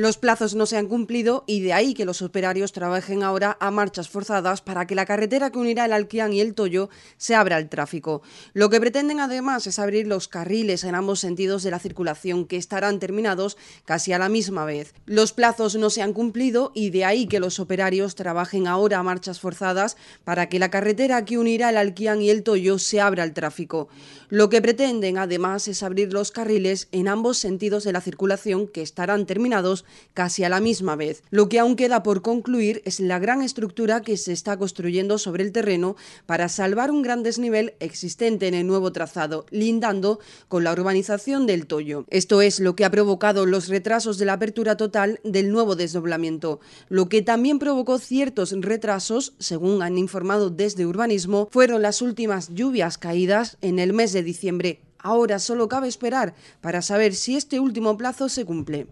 Los plazos no se han cumplido y de ahí que los operarios trabajen ahora a marchas forzadas para que la carretera que unirá el Alquian y el Toyo se abra al tráfico. Lo que pretenden además es abrir los carriles en ambos sentidos de la circulación que estarán terminados casi a la misma vez. Los plazos no se han cumplido y de ahí que los operarios trabajen ahora a marchas forzadas para que la carretera que unirá el Alquian y el Toyo se abra al tráfico. Lo que pretenden además es abrir los carriles en ambos sentidos de la circulación que estarán terminados casi a la misma vez. Lo que aún queda por concluir es la gran estructura que se está construyendo sobre el terreno para salvar un gran desnivel existente en el nuevo trazado, lindando con la urbanización del Toyo. Esto es lo que ha provocado los retrasos de la apertura total del nuevo desdoblamiento, lo que también provocó ciertos retrasos, según han informado desde Urbanismo, fueron las últimas lluvias caídas en el mes de diciembre. Ahora solo cabe esperar para saber si este último plazo se cumple.